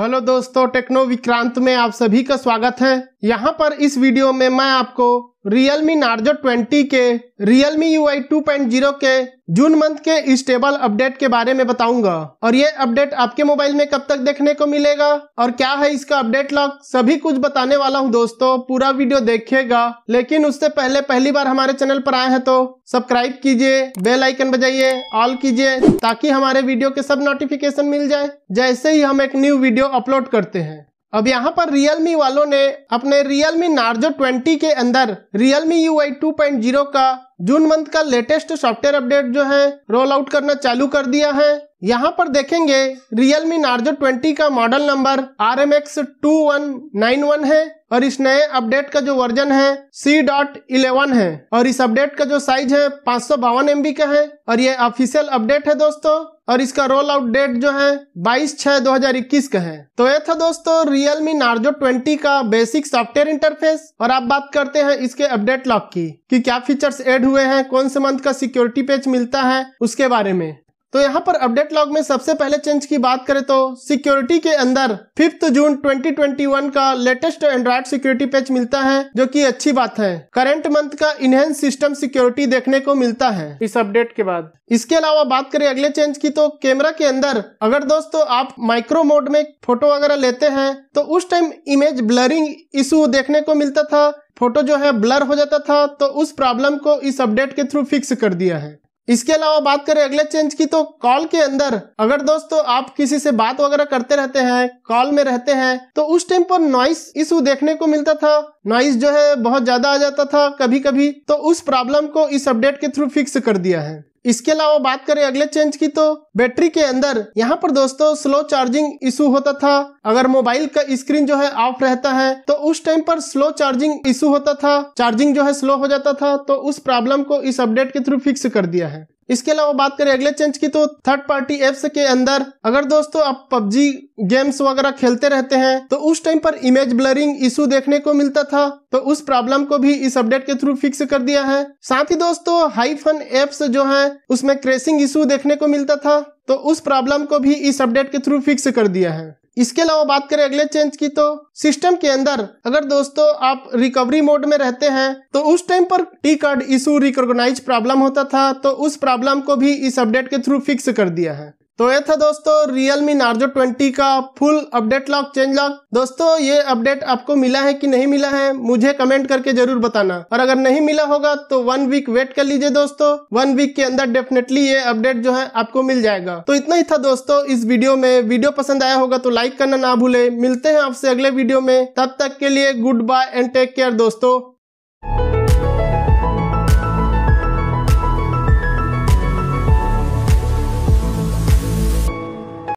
hello दोस्तों techno Vikrant में आप सभी का स्वागत है यहाँ पर इस वीडियो में मैं आपको रियल मी नार्जो ट्वेंटी के Realme U I two point zero के जून मंथ के स्टेबल अपडेट के बारे में बताऊंगा और ये अपडेट आपके मोबाइल में कब तक देखने को मिलेगा और क्या है इसका अपडेट लॉक सभी कुछ बताने वाला हूँ दोस्तों पूरा वीडियो देखेगा लेकिन उससे पहले पहली बार हमारे चैनल पर आए हैं तो सब्सक्राइब कीजिए बेल आइकन बजाइए ऑल कीजिए ताकि हमारे वीडियो के सब नोटिफिकेशन मिल जाए जैसे ही हम एक न्यू वीडियो अपलोड करते हैं अब यहाँ पर Realme वालों ने अपने Realme Narzo 20 के अंदर Realme UI 2.0 का जून मंथ का लेटेस्ट सॉफ्टवेयर अपडेट जो है रोल आउट करना चालू कर दिया है यहाँ पर देखेंगे Realme Narzo 20 का model number R M X two one nine one है और इस नए अपडेट का जो वर्जन है सी डॉट इलेवन है और इस अपडेट का जो साइज है पांच सौ बावन एम बी का है और ये ऑफिशियल अपडेट है दोस्तों और इसका रोल आउट डेट जो है 22 छह 2021 का है तो ये था दोस्तों Realme Narzo 20 का बेसिक सॉफ्टवेयर इंटरफेस और आप बात करते हैं इसके अपडेट लॉक की कि क्या फीचर्स एड हुए हैं कौन से मंथ का सिक्योरिटी पेज मिलता है उसके बारे में तो यहाँ पर अपडेट लॉग में सबसे पहले चेंज की बात करें तो सिक्योरिटी के अंदर फिफ्थ जून 2021 का लेटेस्ट एंड्रॉइड सिक्योरिटी पैच मिलता है जो कि अच्छी बात है करंट मंथ का इनहेंस सिस्टम सिक्योरिटी देखने को मिलता है इस अपडेट के बाद इसके अलावा बात करें अगले चेंज की तो कैमरा के अंदर अगर दोस्तों आप माइक्रो मोड में फोटो वगैरह लेते हैं तो उस टाइम इमेज ब्लरिंग इशू देखने को मिलता था फोटो जो है ब्लर हो जाता था तो उस प्रॉब्लम को इस अपडेट के थ्रू फिक्स कर दिया है इसके अलावा बात करें अगले चेंज की तो कॉल के अंदर अगर दोस्तों आप किसी से बात वगैरह करते रहते हैं कॉल में रहते हैं तो उस टाइम पर नॉइस इशू देखने को मिलता था नॉइस जो है बहुत ज्यादा आ जाता था कभी कभी तो उस प्रॉब्लम को इस अपडेट के थ्रू फिक्स कर दिया है इसके अलावा बात करें अगले चेंज की तो बैटरी के अंदर यहाँ पर दोस्तों स्लो चार्जिंग इशू होता था अगर मोबाइल का स्क्रीन जो है ऑफ रहता है तो उस टाइम पर स्लो चार्जिंग इशू होता था चार्जिंग जो है स्लो हो जाता था तो उस प्रॉब्लम को इस अपडेट के थ्रू फिक्स कर दिया है इसके अलावा बात करें अगले चेंज की तो थर्ड पार्टी एप्स के अंदर अगर दोस्तों आप पबजी गेम्स वगैरह खेलते रहते हैं तो उस टाइम पर इमेज ब्लरिंग इशू देखने को मिलता था तो उस प्रॉब्लम को भी इस अपडेट के थ्रू फिक्स कर दिया है साथ ही दोस्तों हाई फन एप्स जो है उसमें क्रेसिंग इशू देखने को मिलता था तो उस प्रॉब्लम को भी इस अपडेट के थ्रू फिक्स कर दिया है इसके अलावा बात करें अगले चेंज की तो सिस्टम के अंदर अगर दोस्तों आप रिकवरी मोड में रहते हैं तो उस टाइम पर T card issue recognise problem होता था तो उस प्रॉब्लम को भी इस अपडेट के थ्रू फिक्स कर दिया है तो ये था दोस्तों Realme Narzo 20 का full update lock change lock दोस्तों ये अपडेट आपको मिला है कि नहीं मिला है मुझे कमेंट करके जरूर बताना और अगर नहीं मिला होगा तो वन वीक वेट कर लीजिए दोस्तों वन वीक के अंदर डेफिनेटली ये अपडेट जो है आपको मिल जाएगा तो इतना ही था दोस्तों इस वीडियो में वीडियो पसंद आया होगा तो लाइक करना ना भूले मिलते हैं आपसे अगले वीडियो में तब तक के लिए good bye and take care दोस्तों